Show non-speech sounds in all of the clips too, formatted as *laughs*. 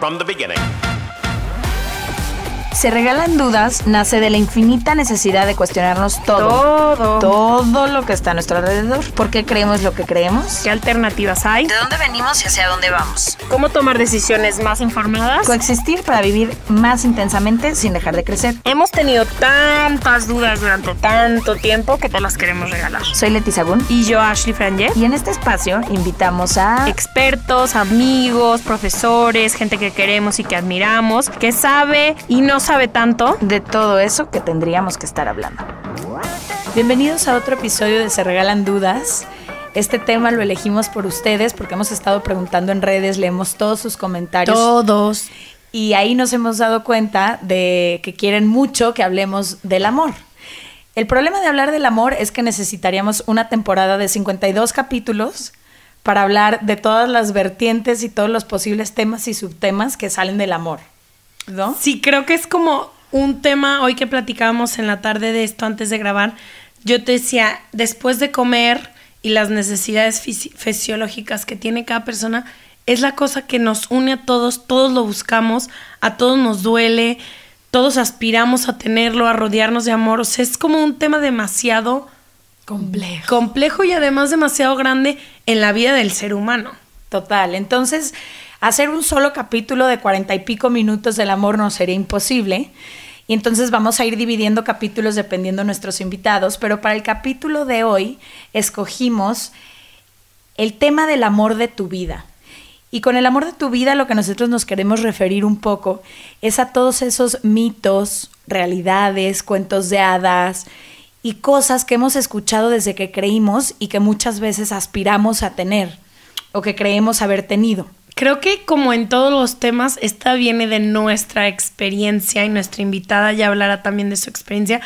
from the beginning. Se regalan dudas, nace de la infinita necesidad de cuestionarnos todo. Todo. Todo lo que está a nuestro alrededor. ¿Por qué creemos lo que creemos? ¿Qué alternativas hay? ¿De dónde venimos y hacia dónde vamos? ¿Cómo tomar decisiones más informadas? Coexistir para vivir más intensamente sin dejar de crecer. Hemos tenido tantas dudas durante tanto tiempo que te las queremos regalar. Soy Leti Sagún. Y yo, Ashley Frangé. Y en este espacio invitamos a expertos, amigos, profesores, gente que queremos y que admiramos, que sabe y no sabe tanto de todo eso que tendríamos que estar hablando. Bienvenidos a otro episodio de Se Regalan Dudas. Este tema lo elegimos por ustedes porque hemos estado preguntando en redes, leemos todos sus comentarios. Todos. Y ahí nos hemos dado cuenta de que quieren mucho que hablemos del amor. El problema de hablar del amor es que necesitaríamos una temporada de 52 capítulos para hablar de todas las vertientes y todos los posibles temas y subtemas que salen del amor. Sí, creo que es como un tema hoy que platicábamos en la tarde de esto antes de grabar. Yo te decía, después de comer y las necesidades fisiológicas que tiene cada persona, es la cosa que nos une a todos, todos lo buscamos, a todos nos duele, todos aspiramos a tenerlo, a rodearnos de amor. O sea, es como un tema demasiado complejo. Complejo y además demasiado grande en la vida del ser humano. Total. Entonces, Hacer un solo capítulo de cuarenta y pico minutos del amor no sería imposible. Y entonces vamos a ir dividiendo capítulos dependiendo de nuestros invitados, pero para el capítulo de hoy escogimos el tema del amor de tu vida. Y con el amor de tu vida lo que nosotros nos queremos referir un poco es a todos esos mitos, realidades, cuentos de hadas y cosas que hemos escuchado desde que creímos y que muchas veces aspiramos a tener o que creemos haber tenido. Creo que como en todos los temas, esta viene de nuestra experiencia y nuestra invitada ya hablará también de su experiencia,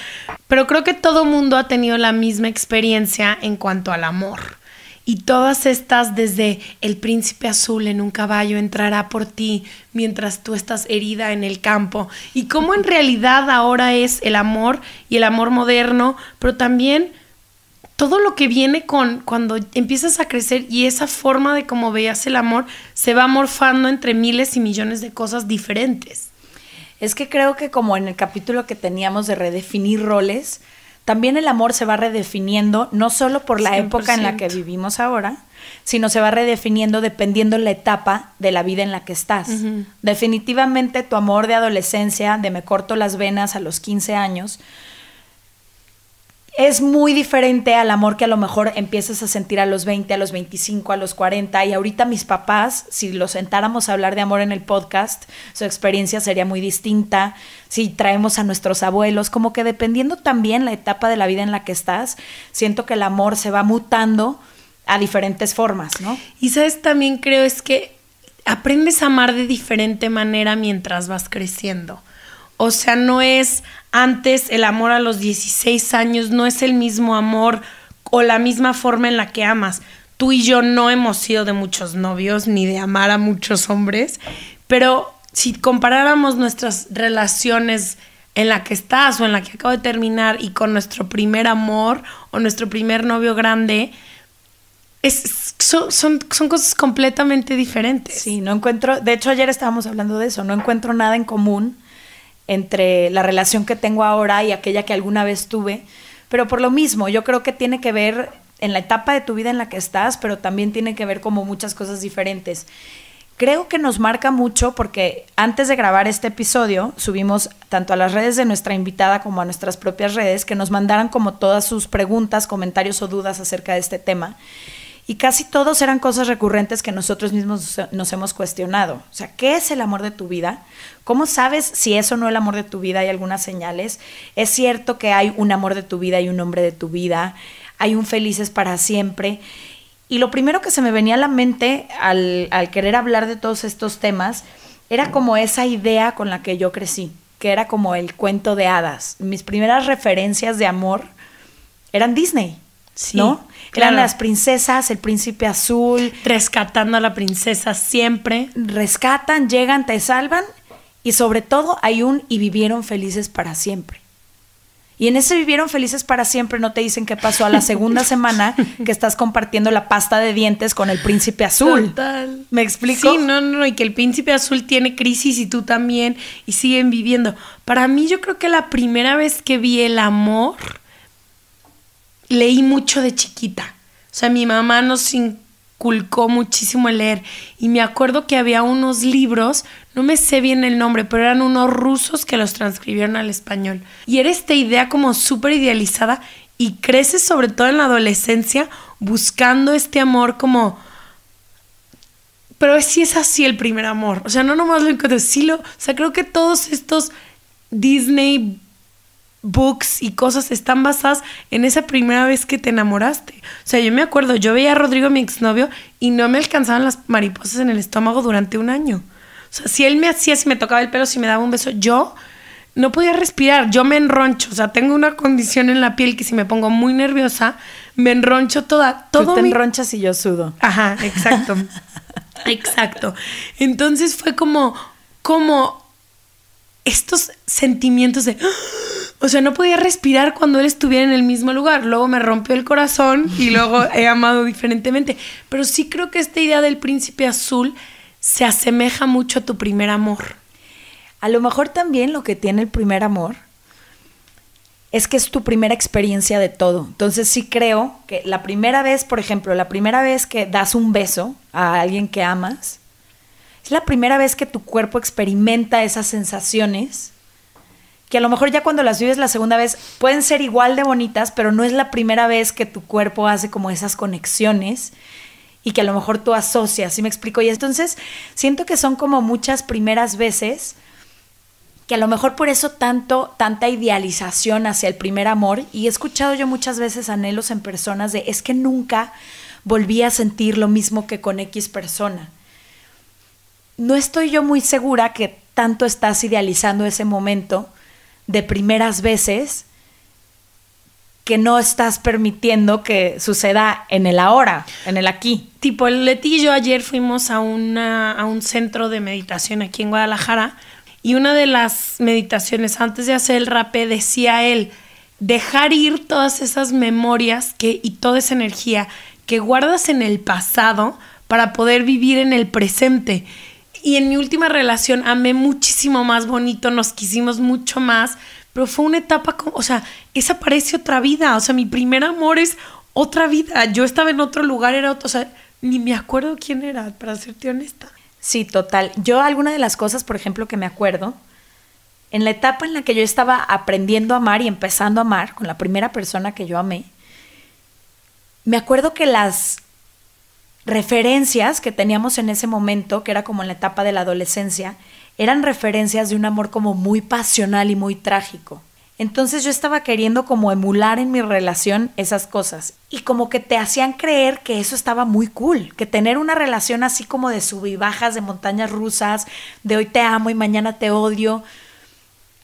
pero creo que todo mundo ha tenido la misma experiencia en cuanto al amor. Y todas estas, desde el príncipe azul en un caballo entrará por ti mientras tú estás herida en el campo. Y cómo en realidad ahora es el amor y el amor moderno, pero también todo lo que viene con cuando empiezas a crecer y esa forma de cómo veías el amor se va morfando entre miles y millones de cosas diferentes. Es que creo que como en el capítulo que teníamos de redefinir roles, también el amor se va redefiniendo no solo por la época en la que vivimos ahora, sino se va redefiniendo dependiendo la etapa de la vida en la que estás. Definitivamente tu amor de adolescencia, de me corto las venas a los 15 años, es muy diferente al amor que a lo mejor empiezas a sentir a los 20, a los 25, a los 40. Y ahorita mis papás, si los sentáramos a hablar de amor en el podcast, su experiencia sería muy distinta. Si traemos a nuestros abuelos, como que dependiendo también la etapa de la vida en la que estás, siento que el amor se va mutando a diferentes formas, ¿no? Y sabes, también creo es que aprendes a amar de diferente manera mientras vas creciendo. O sea, no es antes el amor a los 16 años, no es el mismo amor o la misma forma en la que amas. Tú y yo no hemos sido de muchos novios ni de amar a muchos hombres, pero si comparáramos nuestras relaciones en la que estás o en la que acabo de terminar y con nuestro primer amor o nuestro primer novio grande, son, son, cosas completamente diferentes. Sí, no encuentro, de hecho ayer estábamos hablando de eso, no encuentro nada en común entre la relación que tengo ahora y aquella que alguna vez tuve. Pero por lo mismo, yo creo que tiene que ver en la etapa de tu vida en la que estás, pero también tiene que ver como muchas cosas diferentes. Creo que nos marca mucho porque antes de grabar este episodio subimos tanto a las redes de nuestra invitada como a nuestras propias redes que nos mandaran como todas sus preguntas, comentarios o dudas acerca de este tema. Y casi todos eran cosas recurrentes que nosotros mismos nos hemos cuestionado. O sea, ¿qué es el amor de tu vida? ¿Cómo sabes si eso no es el amor de tu vida? Hay algunas señales. Es cierto que hay un amor de tu vida y un hombre de tu vida. Hay un felices para siempre. Y lo primero que se me venía a la mente al, al querer hablar de todos estos temas era como esa idea con la que yo crecí, que era como el cuento de hadas. Mis primeras referencias de amor eran Disney. Sí, Eran las princesas, el príncipe azul. Rescatando a la princesa siempre. Rescatan, llegan, te salvan y sobre todo hay un y vivieron felices para siempre. Y en ese vivieron felices para siempre no te dicen qué pasó a la segunda *laughs* semana que estás compartiendo la pasta de dientes con el príncipe azul. Total. ¿Me explico? Sí, no, no, y que el príncipe azul tiene crisis y tú también y siguen viviendo. Para mí yo creo que la primera vez que vi el amor leí mucho de chiquita. O sea, mi mamá nos inculcó muchísimo el leer. Y me acuerdo que había unos libros, no me sé bien el nombre, pero eran unos rusos que los transcribieron al español. Y era esta idea como súper idealizada y crece sobre todo en la adolescencia buscando este amor como... Pero si es así el primer amor. O sea, no nomás lo encuentro, sí lo... O sea, creo que todos estos Disney books y cosas están basadas en esa primera vez que te enamoraste. O sea, yo me acuerdo, yo veía a Rodrigo, mi exnovio, y no me alcanzaban las mariposas en el estómago durante un año. O sea, si él me hacía, si me tocaba el pelo, si me daba un beso, yo no podía respirar, yo me enroncho, o sea, tengo una condición en la piel que si me pongo muy nerviosa, me enroncho toda, todo. Tú te enronchas y yo sudo. Ajá, exacto. *laughs* exacto. Entonces fue como, como estos sentimientos de o sea, no podía respirar cuando él estuviera en el mismo lugar. Luego me rompió el corazón y luego he amado diferentemente. Pero sí creo que esta idea del príncipe azul se asemeja mucho a tu primer amor. A lo mejor también lo que tiene el primer amor es que es tu primera experiencia de todo. Entonces sí creo que la primera vez, por ejemplo, la primera vez que das un beso a alguien que amas, es la primera vez que tu cuerpo experimenta esas sensaciones que a lo mejor ya cuando las vives la segunda vez pueden ser igual de bonitas, pero no es la primera vez que tu cuerpo hace como esas conexiones y que a lo mejor tú asocias, ¿sí me explico? Y entonces siento que son como muchas primeras veces que a lo mejor por eso tanto, tanta idealización hacia el primer amor, y he escuchado yo muchas veces anhelos en personas de es que nunca volví a sentir lo mismo que con X persona. No estoy yo muy segura que tanto estás idealizando ese momento de primeras veces que no estás permitiendo que suceda en el ahora, en el aquí. Tipo, el Leti y yo ayer fuimos a, a un centro de meditación aquí en Guadalajara y una de las meditaciones antes de hacer el rapé decía él, dejar ir todas esas memorias que, y toda esa energía que guardas en el pasado para poder vivir en el presente. Y en mi última relación amé muchísimo más bonito, nos quisimos mucho más, pero fue una etapa, como, o sea, esa parece otra vida, o sea, mi primer amor es otra vida, yo estaba en otro lugar, era otro, o sea, ni me acuerdo quién era, para serte honesta. Sí, total. Yo alguna de las cosas, por ejemplo, que me acuerdo, en la etapa en la que yo estaba aprendiendo a amar y empezando a amar con la primera persona que yo amé, me acuerdo que las referencias que teníamos en ese momento, que era como en la etapa de la adolescencia, eran referencias de un amor como muy pasional y muy trágico. Entonces yo estaba queriendo como emular en mi relación esas cosas y como que te hacían creer que eso estaba muy cool, que tener una relación así como de sub bajas, de montañas rusas, de hoy te amo y mañana te odio,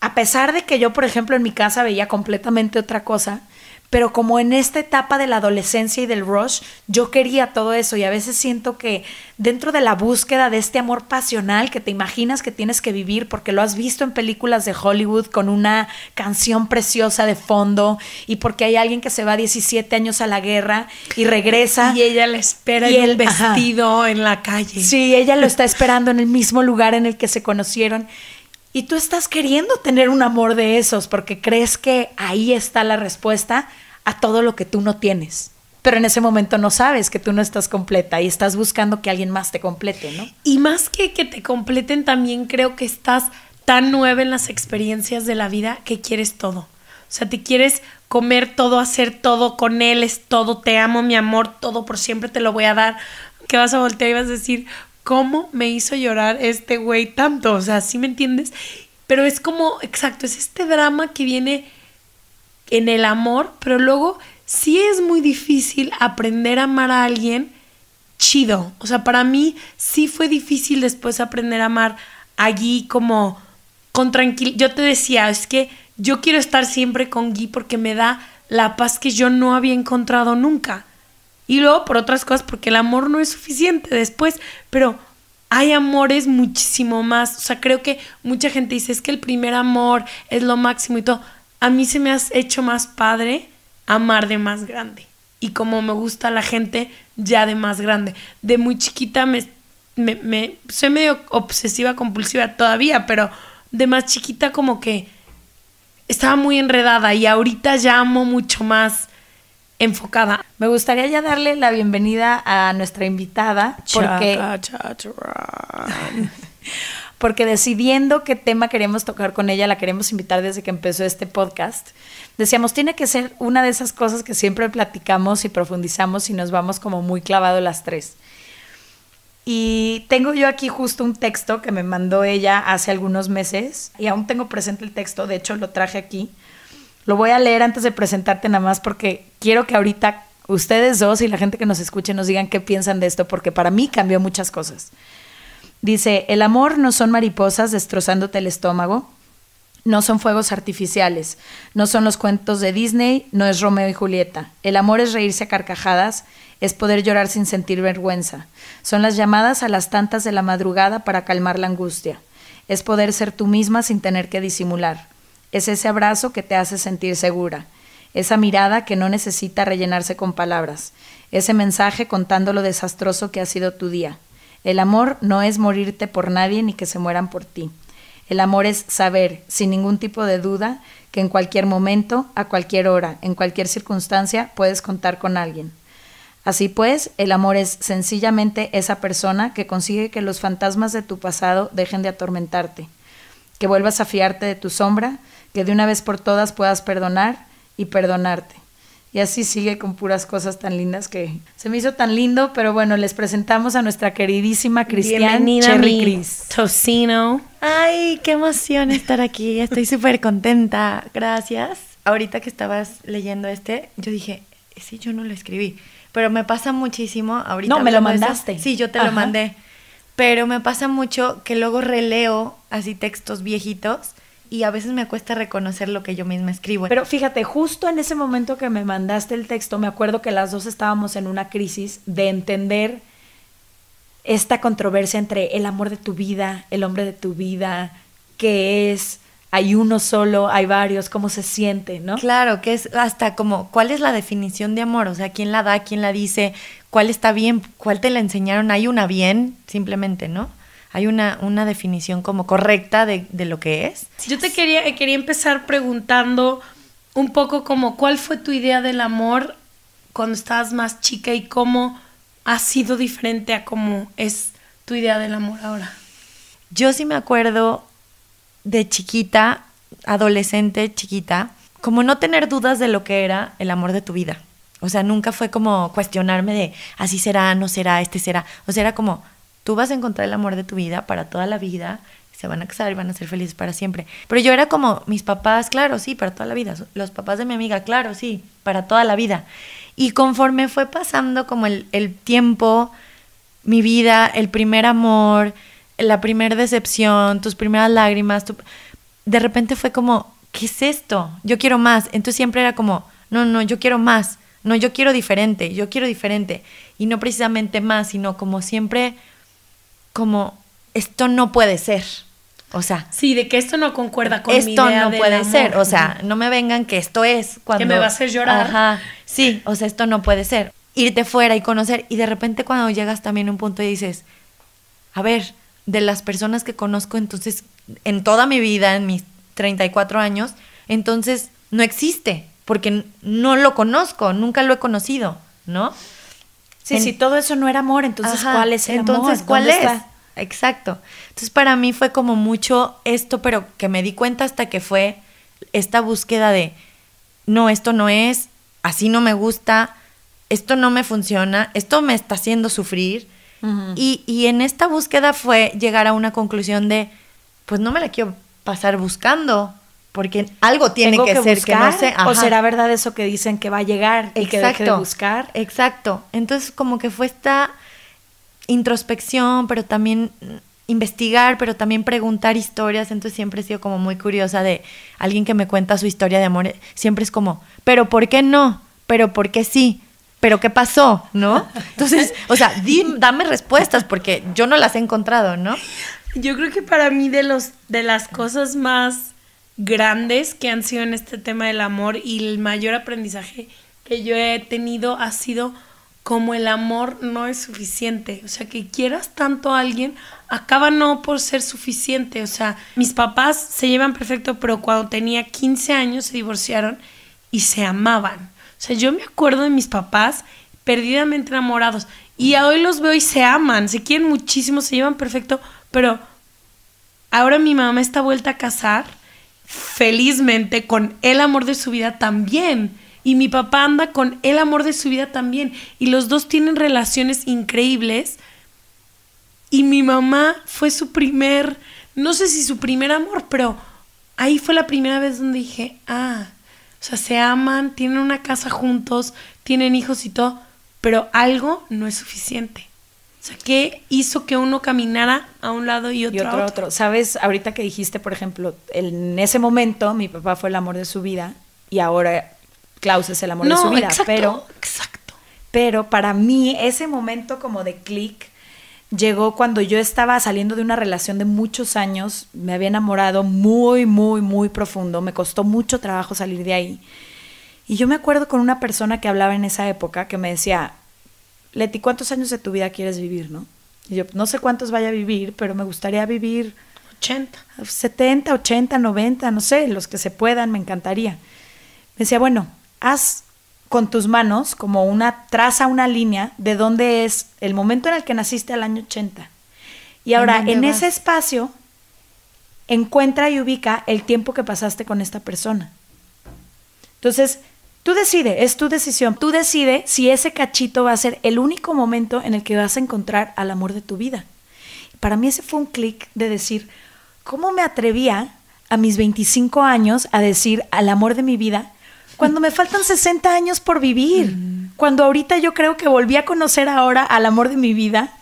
a pesar de que yo, por ejemplo, en mi casa veía completamente otra cosa, pero como en esta etapa de la adolescencia y del rush, yo quería todo eso y a veces siento que dentro de la búsqueda de este amor pasional que te imaginas que tienes que vivir porque lo has visto en películas de Hollywood con una canción preciosa de fondo y porque hay alguien que se va 17 años a la guerra y regresa. Y ella le espera y en el vestido en la calle. Sí, ella lo está esperando en el mismo lugar en el que se conocieron. Y tú estás queriendo tener un amor de esos porque crees que ahí está la respuesta, todo lo que tú no tienes. Pero en ese momento no sabes que tú no estás completa y estás buscando que alguien más te complete, ¿no? Y más que que te completen, también creo que estás tan nueva en las experiencias de la vida que quieres todo. O sea, te quieres comer todo, hacer todo con él, es todo, te amo, mi amor, todo por siempre te lo voy a dar. Que vas a voltear y vas a decir, ¿cómo me hizo llorar este güey tanto? O sea, ¿sí me entiendes? Pero es como, exacto, es este drama que viene en el amor, pero luego sí es muy difícil aprender a amar a alguien chido. O sea, para mí sí fue difícil después aprender a amar allí como con tranquilidad. Yo te decía, es que yo quiero estar siempre con Gui porque me da la paz que yo no había encontrado nunca. Y luego por otras cosas, porque el amor no es suficiente después, pero hay amores muchísimo más. O sea, creo que mucha gente dice, es que el primer amor es lo máximo y todo a mí se me ha hecho más padre amar de más grande. Y como me gusta la gente ya de más grande. De muy chiquita me, me, soy medio obsesiva compulsiva todavía, pero de más chiquita como que estaba muy enredada y ahorita ya amo mucho más enfocada. Me gustaría ya darle la bienvenida a nuestra invitada porque *laughs* porque decidiendo qué tema queremos tocar con ella, la queremos invitar desde que empezó este podcast, decíamos, tiene que ser una de esas cosas que siempre platicamos y profundizamos y nos vamos como muy clavado las tres. Y tengo yo aquí justo un texto que me mandó ella hace algunos meses y aún tengo presente el texto, de hecho lo traje aquí. Lo voy a leer antes de presentarte nada más porque quiero que ahorita ustedes dos y la gente que nos escuche nos digan qué piensan de esto porque para mí cambió muchas cosas. Dice, el amor no son mariposas destrozándote el estómago, no son fuegos artificiales, no son los cuentos de Disney, no es Romeo y Julieta. El amor es reírse a carcajadas, es poder llorar sin sentir vergüenza. Son las llamadas a las tantas de la madrugada para calmar la angustia. Es poder ser tú misma sin tener que disimular. Es ese abrazo que te hace sentir segura. Esa mirada que no necesita rellenarse con palabras. Ese mensaje contando lo desastroso que ha sido tu día. El amor no es morirte por nadie ni que se mueran por ti. El amor es saber, sin ningún tipo de duda, que en cualquier momento, a cualquier hora, en cualquier circunstancia, puedes contar con alguien. Así pues, el amor es sencillamente esa persona que consigue que los fantasmas de tu pasado dejen de atormentarte, que vuelvas a fiarte de tu sombra, que de una vez por todas puedas perdonar y perdonarte. Y así sigue con puras cosas tan lindas que se me hizo tan lindo, pero bueno, les presentamos a nuestra queridísima Cristian Cherry Cris. Tocino. Ay, qué emoción estar aquí. Estoy súper contenta. Gracias. Ahorita que estabas leyendo este, yo dije, sí, yo no lo escribí, pero me pasa muchísimo ahorita. No, me lo mandaste. sí, yo te lo mandé. Pero me pasa mucho que luego releo así textos viejitos y a veces me cuesta reconocer lo que yo misma escribo. Pero fíjate, justo en ese momento que me mandaste el texto, me acuerdo que las dos estábamos en una crisis de entender esta controversia entre el amor de tu vida, el hombre de tu vida, qué es, hay uno solo, hay varios, cómo se siente, ¿no? Claro, que es hasta como, ¿cuál es la definición de amor? O sea, ¿quién la da? ¿Quién la dice? ¿Cuál está bien? ¿Cuál te la enseñaron? ¿Hay una bien? Simplemente, ¿no? hay una, una definición como correcta de, lo que es. Yo te quería, eh, quería empezar preguntando un poco como cuál fue tu idea del amor cuando estabas más chica y cómo ha sido diferente a cómo es tu idea del amor ahora. Yo sí me acuerdo de chiquita, adolescente, chiquita, como no tener dudas de lo que era el amor de tu vida. O sea, nunca fue como cuestionarme de así será, no será, este será. O sea, era como, Tú vas a encontrar el amor de tu vida para toda la vida, se van a casar y van a ser felices para siempre. Pero yo era como, mis papás, claro, sí, para toda la vida. Los papás de mi amiga, claro, sí, para toda la vida. Y conforme fue pasando como el, tiempo, mi vida, el primer amor, la primera decepción, tus primeras lágrimas, de repente fue como, ¿qué es esto? Yo quiero más. Entonces siempre era como, no, no, yo quiero más. No, yo quiero diferente, yo quiero diferente. Y no precisamente más, sino como siempre como esto no puede ser. O sea, sí, de que esto no concuerda con esto no puede ser. O sea, no me vengan que esto es cuando que me va a hacer llorar. Sí, o sea, esto no puede ser. Irte fuera y conocer y de repente cuando llegas también a un punto y dices, a ver, de las personas que conozco entonces en toda mi vida, en mis 34 años, entonces no existe porque no lo conozco, nunca lo he conocido, ¿no? Sí, si todo eso no era amor, entonces ¿cuál es el entonces, ¿Cuál es? Exacto. Entonces para mí fue como mucho esto, pero que me di cuenta hasta que fue esta búsqueda de, no, esto no es, así no me gusta, esto no me funciona, esto me está haciendo sufrir. y, y, en esta búsqueda fue llegar a una conclusión de, pues no me la quiero pasar buscando, porque algo tiene que, ser que no sé. O será verdad eso que dicen que va a llegar y que deje buscar. Exacto. Entonces, como que fue esta introspección, pero también investigar, pero también preguntar historias. Entonces, siempre he sido como muy curiosa de alguien que me cuenta su historia de amor. Siempre es como, ¿pero por qué no? ¿Pero por qué sí? ¿Pero qué pasó? ¿No? *laughs* Entonces, o sea, dame respuestas porque yo no las he encontrado, ¿no? Yo creo que para mí de, los, de las cosas más grandes que han sido en este tema del amor y el mayor aprendizaje que yo he tenido ha sido como el amor no es suficiente. O sea, que quieras tanto a alguien, acaba no por ser suficiente. O sea, mis papás se llevan perfecto, pero cuando tenía 15 años se divorciaron y se amaban. O sea, yo me acuerdo de mis papás perdidamente enamorados y hoy los veo y se aman, se quieren muchísimo, se llevan perfecto, pero ahora mi mamá está vuelta a casar felizmente con el amor de su vida también. Y mi papá anda con el amor de su vida también. Y los dos tienen relaciones increíbles. Y mi mamá fue su primer, no sé si su primer amor, pero ahí fue la primera vez donde dije, ah, o sea, se aman, tienen una casa juntos, tienen hijos y todo, pero algo no es suficiente. O ¿qué hizo que uno caminara a un lado y otro, a otro? Sabes, ahorita que dijiste, por ejemplo, en ese momento mi papá fue el amor de su vida y ahora Klaus es el amor de su vida. Exacto, exacto. Pero para mí ese momento como de clic llegó cuando yo estaba saliendo de una relación de muchos años, me había enamorado muy, muy, muy profundo, me costó mucho trabajo salir de ahí. Y yo me acuerdo con una persona que hablaba en esa época que me decía, Leti, ¿cuántos años de tu vida quieres vivir, no? Y yo, no sé cuántos vaya a vivir, pero me gustaría vivir 80, 70, 80, 90, no sé, los que se puedan, me encantaría. Me decía, bueno, haz con tus manos como una traza, una línea de dónde es el momento en el que naciste al año 80. Y ahora, en ese espacio, encuentra y ubica el tiempo que pasaste con esta persona. Entonces, Tú decide, es tu decisión. Tú decides si ese cachito va a ser el único momento en el que vas a encontrar al amor de tu vida. Para mí ese fue un clic de decir, ¿cómo me atrevía a mis 25 años a decir al amor de mi vida cuando me faltan 60 años por vivir? Mm. Cuando ahorita yo creo que volví a conocer ahora al amor de mi vida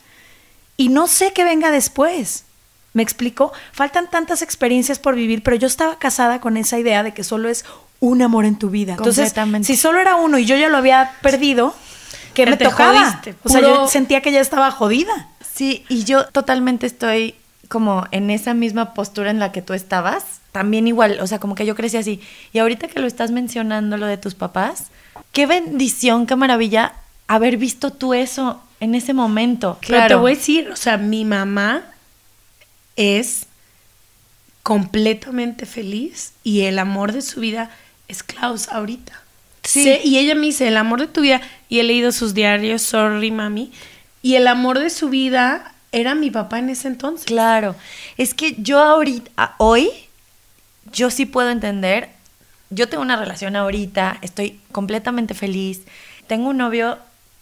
y no sé qué venga después. ¿Me explico? Faltan tantas experiencias por vivir, pero yo estaba casada con esa idea de que solo es un amor en tu vida. Entonces, si solo era uno y yo ya lo había perdido, ¿qué me tocaba? O sea, yo sentía que ya estaba jodida. Sí, y yo totalmente estoy como en esa misma postura en la que tú estabas. También igual, o sea, como que yo crecí así. Y ahorita que lo estás mencionando, lo de tus papás, qué bendición, qué maravilla haber visto tú eso en ese momento. Pero te voy a decir, o sea, mi mamá es completamente feliz y el amor de su vida es Klaus ahorita. Sí. y ella me dice, el amor de tu vida, y he leído sus diarios, sorry mami, y el amor de su vida era mi papá en ese entonces. Claro, es que yo ahorita, hoy, yo sí puedo entender, yo tengo una relación ahorita, estoy completamente feliz, tengo un novio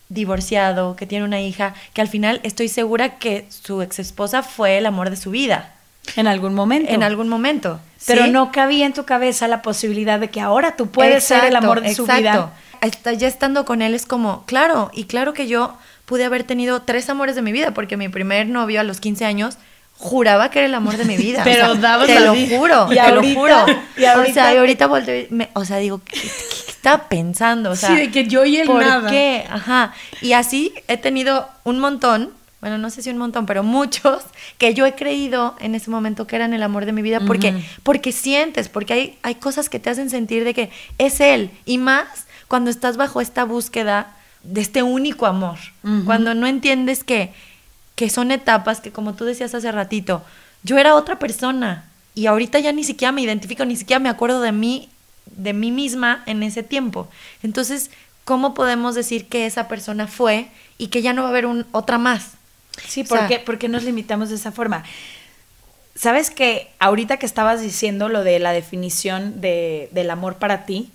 divorciado, que tiene una hija, que al final estoy segura que su ex esposa fue el amor de su vida. En algún momento. En algún momento. Pero no cabía en tu cabeza la posibilidad de que ahora tú puedes ser el amor de su vida. exacto. ya estando con él es como, claro, y claro que yo pude haber tenido tres amores de mi vida, porque mi primer novio a los 15 años juraba que era el amor de mi vida. *laughs* Pero daba sea, Te lo juro, te lo juro. o sea, y ahorita vuelvo y me, o sea, digo, ¿qué, estaba pensando? sí, de que yo y él ¿por qué? Ajá. Y así he tenido un montón bueno, no sé si un montón, pero muchos *laughs* que yo he creído en ese momento que eran el amor de mi vida, porque, porque sientes, porque hay, hay cosas que te hacen sentir de que es él, y más cuando estás bajo esta búsqueda de este único amor, cuando no entiendes que, que son etapas que, como tú decías hace ratito, yo era otra persona y ahorita ya ni siquiera me identifico, ni siquiera me acuerdo de mí, de mí misma en ese tiempo. Entonces, ¿cómo podemos decir que esa persona fue y que ya no va a haber un, otra más? Sí, ¿por, qué, nos limitamos de esa forma? Sabes que ahorita que estabas diciendo lo de la definición de, del amor para ti,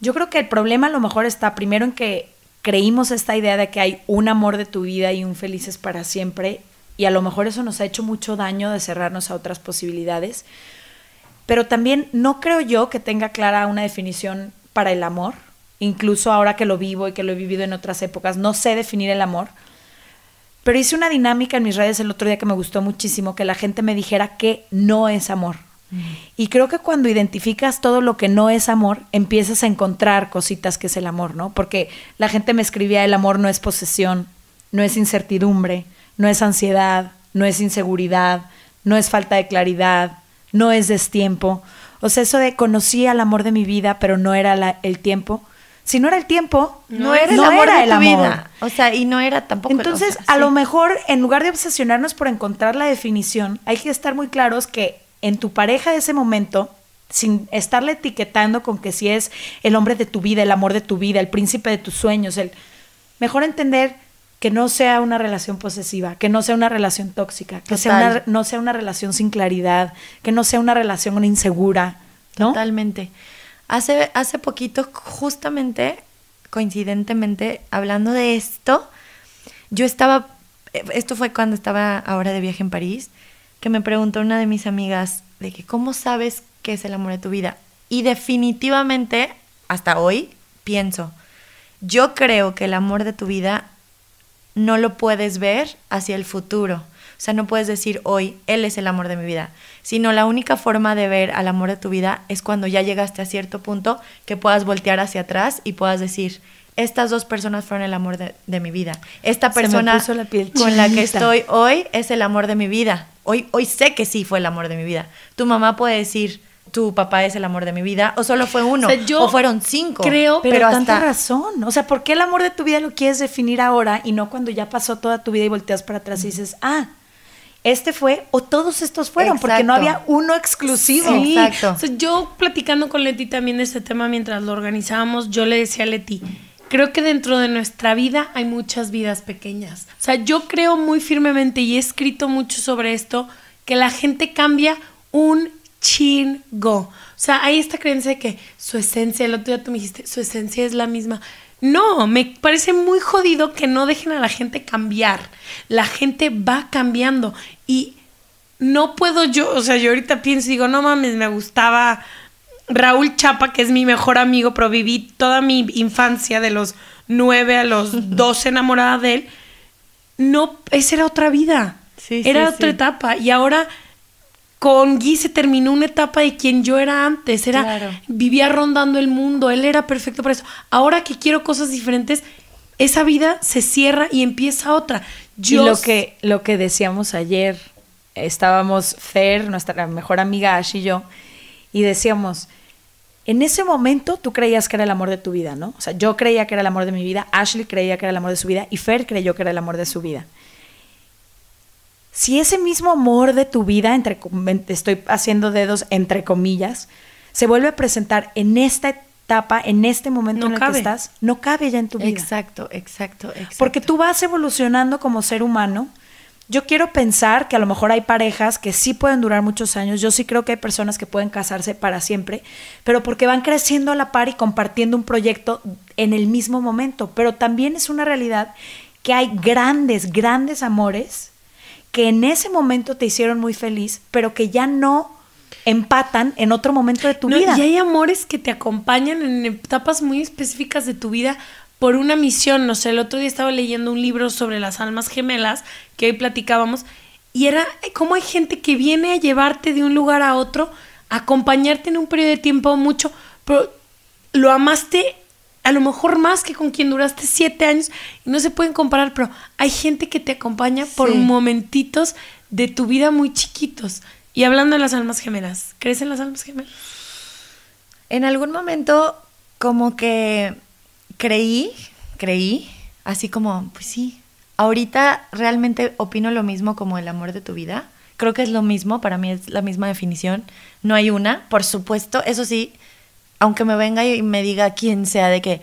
yo creo que el problema a lo mejor está primero en que creímos esta idea de que hay un amor de tu vida y un felices para siempre y a lo mejor eso nos ha hecho mucho daño de cerrarnos a otras posibilidades. Pero también no creo yo que tenga clara una definición para el amor, incluso ahora que lo vivo y que lo he vivido en otras épocas, no sé definir el amor. Pero hice una dinámica en mis redes el otro día que me gustó muchísimo, que la gente me dijera que no es amor. Y creo que cuando identificas todo lo que no es amor, empiezas a encontrar cositas que es el amor, ¿no? Porque la gente me escribía, el amor no es posesión, no es incertidumbre, no es ansiedad, no es inseguridad, no es falta de claridad, no es destiempo. O sea, eso de conocí al amor de mi vida, pero no era el tiempo, si no era el tiempo, no, era el amor era de tu vida. O sea, y no era tampoco. Entonces, a lo mejor, en lugar de obsesionarnos por encontrar la definición, hay que estar muy claros que en tu pareja de ese momento, sin estarle etiquetando con que si es el hombre de tu vida, el amor de tu vida, el príncipe de tus sueños, el mejor entender que no sea una relación posesiva, que no sea una relación tóxica, que sea no sea una relación sin claridad, que no sea una relación insegura. Totalmente. Hace, hace poquito, justamente, coincidentemente, hablando de esto, yo estaba, eh, esto fue cuando estaba ahora de viaje en París, que me preguntó una de mis amigas de que, ¿cómo sabes qué es el amor de tu vida? Y definitivamente, hasta hoy, pienso, yo creo que el amor de tu vida no lo puedes ver hacia el futuro. O sea, no puedes decir hoy, Él es el amor de mi vida, sino la única forma de ver al amor de tu vida es cuando ya llegaste a cierto punto que puedas voltear hacia atrás y puedas decir, estas dos personas fueron el amor de, mi vida. Esta persona con la que estoy hoy es el amor de mi vida. Hoy, hoy sé que sí fue el amor de mi vida. Tu mamá puede decir, tu papá es el amor de mi vida, o solo fue uno, o, fueron cinco. Creo, pero, pero tanta razón. O sea, ¿por qué el amor de tu vida lo quieres definir ahora y no cuando ya pasó toda tu vida y volteas para atrás y dices, ah, este fue o todos estos fueron, porque no había uno exclusivo. Exacto. yo platicando con Leti también de este tema mientras lo organizábamos, yo le decía a Leti, creo que dentro de nuestra vida hay muchas vidas pequeñas. O sea, yo creo muy firmemente y he escrito mucho sobre esto, que la gente cambia un chingo. O sea, hay esta creencia de que su esencia, el otro día tú me dijiste, su esencia es la misma. No, me parece muy jodido que no dejen a la gente cambiar. La gente va cambiando y no puedo yo, o sea, yo ahorita pienso y digo, no mames, me gustaba Raúl Chapa, que es mi mejor amigo, pero viví toda mi infancia de los nueve a los *laughs* doce enamorada de él. No, esa era otra vida. era otra etapa y ahora con Guy se terminó una etapa de quien yo era antes. Era vivía rondando el mundo, él era perfecto para eso. Ahora que quiero cosas diferentes, esa vida se cierra y empieza otra. Yo y lo que lo que decíamos ayer, estábamos Fer, nuestra mejor amiga Ash y yo, y decíamos, en ese momento tú creías que era el amor de tu vida, ¿no? O sea, yo creía que era el amor de mi vida, Ashley creía que era el amor de su vida y Fer creyó que era el amor de su vida si ese mismo amor de tu vida, entre, estoy haciendo dedos entre comillas, se vuelve a presentar en esta etapa, en este momento en el que estás, no cabe ya en tu vida. Exacto, exacto, exacto. Porque tú vas evolucionando como ser humano. Yo quiero pensar que a lo mejor hay parejas que sí pueden durar muchos años. Yo sí creo que hay personas que pueden casarse para siempre, pero porque van creciendo a la par y compartiendo un proyecto en el mismo momento. Pero también es una realidad que hay grandes, grandes amores que en ese momento te hicieron muy feliz, pero que ya no empatan en otro momento de tu vida. Y hay amores que te acompañan en etapas muy específicas de tu vida por una misión. No sé, el otro día estaba leyendo un libro sobre las almas gemelas que hoy platicábamos y era cómo hay gente que viene a llevarte de un lugar a otro, acompañarte en un periodo de tiempo mucho, pero lo amaste a lo mejor más que con quien duraste siete años, y no se pueden comparar, pero hay gente que te acompaña por momentitos de tu vida muy chiquitos. Y hablando de las almas gemelas, ¿crees en las almas gemelas? En algún momento como que creí, creí, así como, pues sí, ahorita realmente opino lo mismo como el amor de tu vida. Creo que es lo mismo, para mí es la misma definición. No hay una, por supuesto, eso sí, aunque me venga y me diga quien sea de que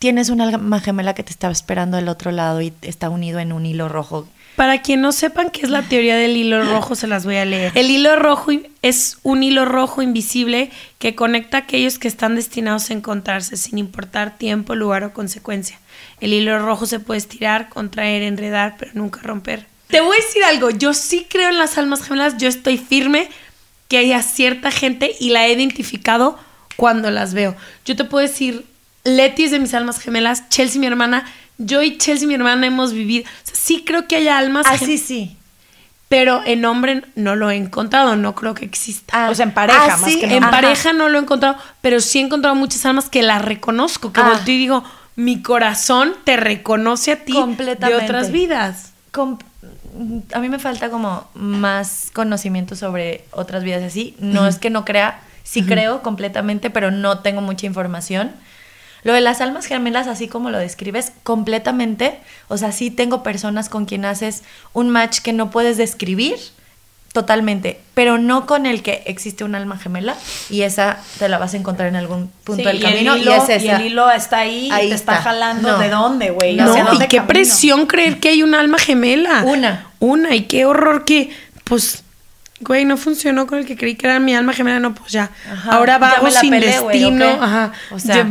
tienes una alma gemela que te estaba esperando del otro lado y está unido en un hilo rojo. Para quien no sepan qué es la teoría del hilo rojo, se las voy a leer. El hilo rojo es un hilo rojo invisible que conecta a aquellos que están destinados a encontrarse sin importar tiempo, lugar o consecuencia. El hilo rojo se puede estirar, contraer, enredar, pero nunca romper. Te voy a decir algo, yo sí creo en las almas gemelas, yo estoy firme que haya cierta gente y la he identificado cuando las veo. Yo te puedo decir, Leti es de mis almas gemelas, Chelsea mi hermana, yo y Chelsea mi hermana hemos vivido, sí creo que hay almas Así ah, sí. Pero en hombre no lo he encontrado, no creo que exista. Ah, o sea, en pareja, ah, más que en, en pareja no lo he encontrado, pero sí he encontrado muchas almas que las reconozco, que volteo y digo, mi corazón te reconoce a ti de otras vidas. a mí me falta como más conocimiento sobre otras vidas así. No es que no crea, Sí creo completamente, pero no tengo mucha información. Lo de las almas gemelas, así como lo describes, completamente. O sea, sí tengo personas con quien haces un match que no puedes describir totalmente, pero no con el que existe un alma gemela y esa te la vas a encontrar en algún punto del camino. y, el hilo está ahí, y te está, jalando. ¿De dónde, güey? No, y qué presión creer que hay un alma gemela. Una. Una, y qué horror que, pues güey, no funcionó con el que creí que era mi alma gemela, no, pues ya. Ahora vago sin destino,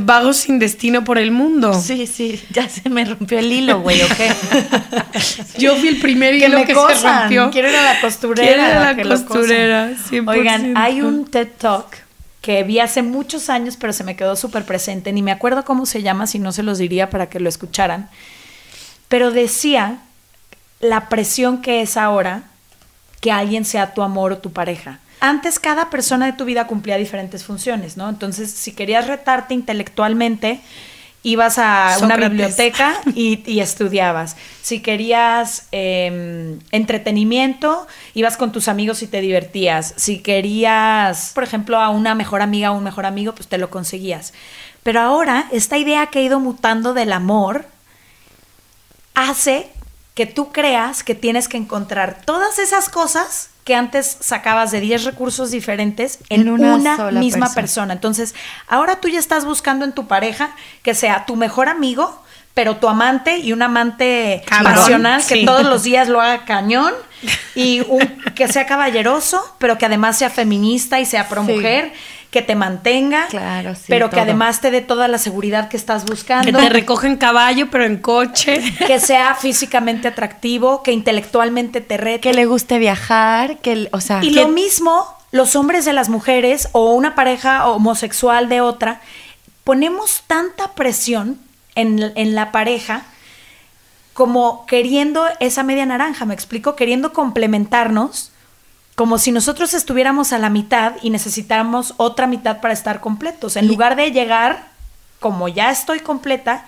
vago sin destino por el mundo. Sí, sí, ya se me rompió el hilo, güey, ¿ok? *laughs* yo fui el primer hilo que que se rompió. Quiero la costurera. Quiero la costurera, Oigan, hay un TED Talk que vi hace muchos años, pero se me quedó súper presente. Ni me acuerdo cómo se llama, si no se los diría para que lo escucharan. Pero decía la presión que es ahora que alguien sea tu amor o tu pareja. Antes cada persona de tu vida cumplía diferentes funciones, ¿no? Entonces, si querías retarte intelectualmente, ibas a una biblioteca *laughs* y, estudiabas. Si querías em, entretenimiento, ibas con tus amigos y te divertías. Si querías, por ejemplo, a una mejor amiga o un mejor amigo, pues te lo conseguías. Pero ahora, esta idea que ha ido mutando del amor hace que tú creas que tienes que encontrar todas esas cosas que antes sacabas de 10 recursos diferentes en, una, misma persona. Entonces, ahora tú ya estás buscando en tu pareja que sea tu mejor amigo, pero tu amante y un amante que todos los *laughs* días lo haga cañón y que sea caballeroso, pero que además sea feminista y sea pro mujer que te mantenga, claro, pero que además te dé toda la seguridad que estás buscando. Que te recoja en caballo, pero en coche. *laughs* Que sea físicamente atractivo, que intelectualmente te rete. Que le guste viajar, que, o sea... Y lo mismo, los hombres de las mujeres o una pareja homosexual de otra, ponemos tanta presión en, en la pareja como queriendo esa media naranja, me explico, queriendo complementarnos como si nosotros estuviéramos a la mitad y necesitáramos otra mitad para estar completos, en lugar de llegar como ya estoy completa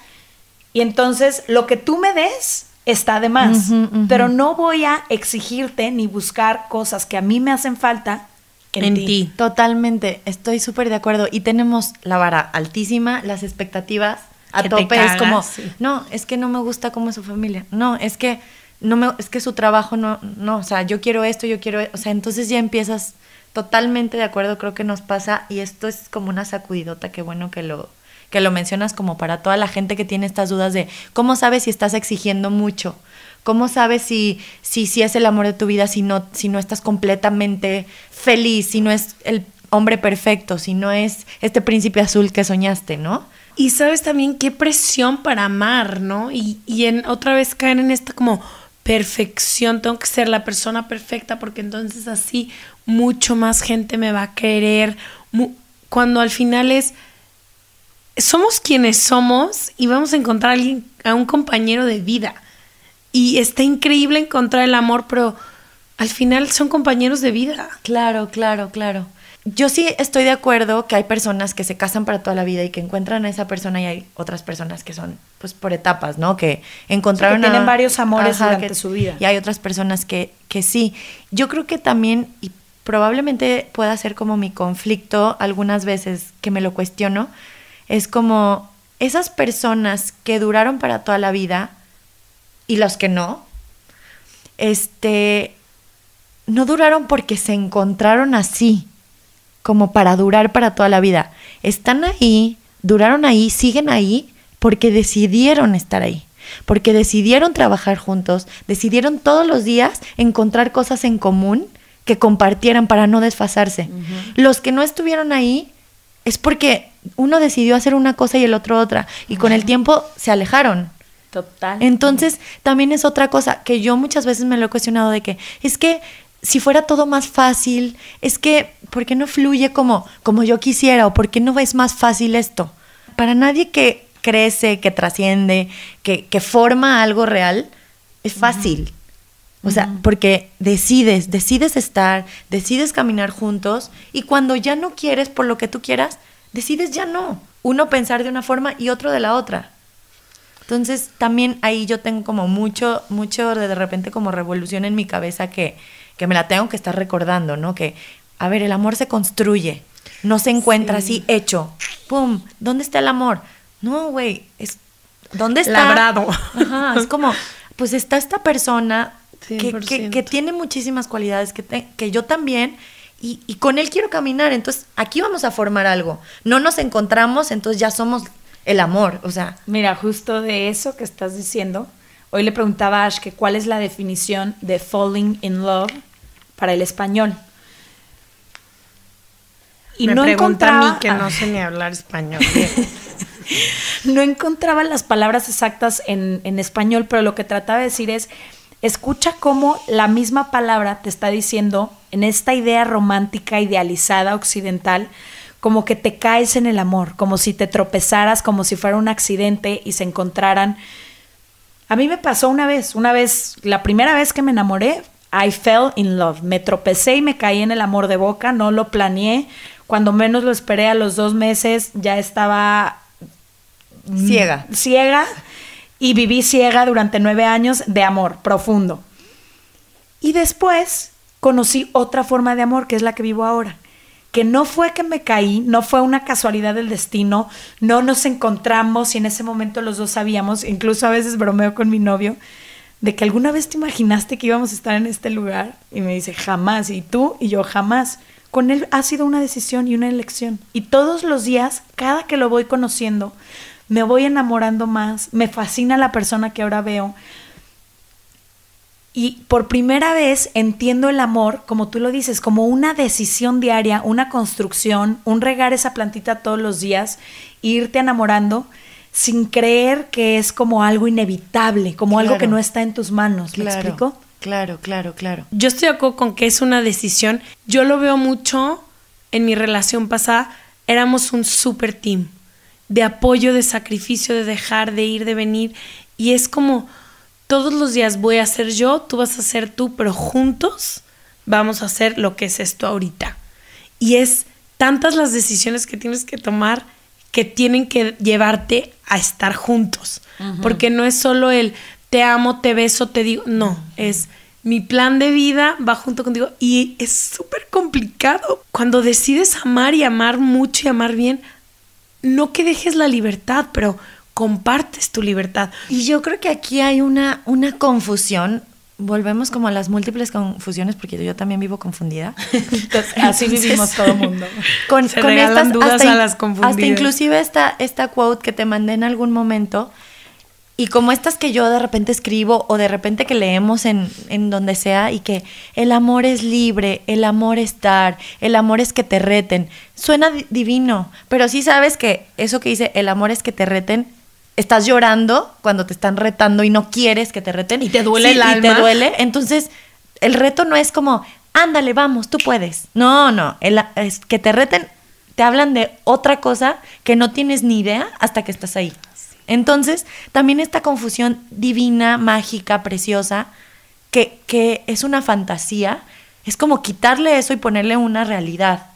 y entonces lo que tú me des está de más, pero no voy a exigirte ni buscar cosas que a mí me hacen falta en, en ti. Totalmente, estoy súper de acuerdo y tenemos la vara altísima, las expectativas a tope, es como, no, es que no me gusta cómo es su familia, no, es que no es que su trabajo no, no, o sea, yo quiero esto, yo quiero, o sea, entonces ya empiezas totalmente de acuerdo, creo que nos pasa y esto es como una sacudidota, qué bueno que lo, que lo mencionas como para toda la gente que tiene estas dudas de cómo sabes si estás exigiendo mucho, cómo sabes si, si, es el amor de tu vida, si no, si no estás completamente feliz, si no es el hombre perfecto, si no es este príncipe azul que soñaste, ¿no? Y sabes también qué presión para amar, ¿no? Y, en otra vez caen en esta como perfección, tengo que ser la persona perfecta porque entonces así mucho más gente me va a querer. Cuando al final es, somos quienes somos y vamos a encontrar a alguien, a un compañero de vida. Y está increíble encontrar el amor, pero al final son compañeros de vida. Claro, claro, claro yo sí estoy de acuerdo que hay personas que se casan para toda la vida y que encuentran a esa persona y hay otras personas que son pues por etapas, ¿no? Que encontraron tienen varios amores durante su vida. Y hay otras personas que, que sí. Yo creo que también y probablemente pueda ser como mi conflicto algunas veces que me lo cuestiono es como esas personas que duraron para toda la vida y las que no este no duraron porque se encontraron así como para durar para toda la vida. Están ahí, duraron ahí, siguen ahí porque decidieron estar ahí, porque decidieron trabajar juntos, decidieron todos los días encontrar cosas en común que compartieran para no desfasarse. Los que no estuvieron ahí es porque uno decidió hacer una cosa y el otro otra, y con el tiempo se alejaron. Total. Entonces, también es otra cosa que yo muchas veces me lo he cuestionado de que es que si fuera todo más fácil, es que ¿por qué no fluye como, como yo quisiera? ¿O por qué no es más fácil esto? Para nadie que crece, que trasciende, que, que forma algo real, es fácil. O sea, porque decides, decides estar, decides caminar juntos y cuando ya no quieres por lo que tú quieras, decides ya no. Uno pensar de una forma y otro de la otra. Entonces también ahí yo tengo como mucho, mucho de, de repente como revolución en mi cabeza que, que me la tengo que estar recordando, ¿no? Que a ver, el amor se construye, no se encuentra así hecho. ¡Pum! ¿Dónde está el amor? No, güey, es... ¿Dónde está? Labrado. Ajá, es como, pues está esta persona que, tiene muchísimas cualidades, que, que yo también, y, y, con él quiero caminar, entonces aquí vamos a formar algo. No nos encontramos, entonces ya somos el amor, o sea. Mira, justo de eso que estás diciendo, hoy le preguntaba a Ash que cuál es la definición de falling in love para el español y no encontraba que no sé ni hablar español. *laughs* no encontraba las palabras exactas en, en, español, pero lo que trataba de decir es, escucha cómo la misma palabra te está diciendo en esta idea romántica, idealizada, occidental, como que te caes en el amor, como si te tropezaras, como si fuera un accidente y se encontraran. A mí me pasó una vez, una vez, la primera vez que me enamoré, I fell in love, me tropecé y me caí en el amor de boca, no lo planeé, cuando menos lo esperé a los dos meses ya estaba ciega. Mm, ciega y viví ciega durante nueve años de amor profundo. Y después conocí otra forma de amor que es la que vivo ahora que no fue que me caí, no fue una casualidad del destino, no nos encontramos y en ese momento los dos sabíamos, incluso a veces bromeo con mi novio, de que alguna vez te imaginaste que íbamos a estar en este lugar y me dice, jamás, y tú y yo jamás con él ha sido una decisión y una elección. Y todos los días, cada que lo voy conociendo, me voy enamorando más, me fascina la persona que ahora veo. Y por primera vez entiendo el amor, como tú lo dices, como una decisión diaria, una construcción, un regar esa plantita todos los días, e irte enamorando sin creer que es como algo inevitable, como algo que no está en tus manos. ¿Me explico? Claro, claro, claro. Yo estoy de acuerdo con que es una decisión. Yo lo veo mucho en mi relación pasada. Éramos un super team de apoyo, de sacrificio, de dejar, de ir, de venir. Y es como todos los días voy a ser yo, tú vas a ser tú, pero juntos vamos a hacer lo que es esto ahorita. Y es tantas las decisiones que tienes que tomar que tienen que llevarte a estar juntos. Porque no es solo el te amo, te beso, te digo. No, es mi plan de vida va junto contigo y es súper complicado. Cuando decides amar y amar mucho y amar bien, no que dejes la libertad, pero compartes tu libertad. Y yo creo que aquí hay una, una confusión. Volvemos como a las múltiples confusiones, porque yo también vivo confundida. *laughs* así vivimos todo el mundo. Con, estas, dudas hasta, a las Hasta inclusive esta, esta quote que te mandé en algún momento, y como estas que yo de repente escribo o de repente que leemos en, en, donde sea y que el amor es libre, el amor es dar, el amor es que te reten, suena divino, pero si sabes que eso que dice el amor es que te reten, estás llorando cuando te están retando y no quieres que te reten. Y te duele el alma. Y te duele, entonces el reto no es como, ándale, vamos, tú puedes. No, no, es que te reten, te hablan de otra cosa que no tienes ni idea hasta que estás ahí. Entonces, también esta confusión divina, mágica, preciosa, que, que es una fantasía, es como quitarle eso y ponerle una realidad.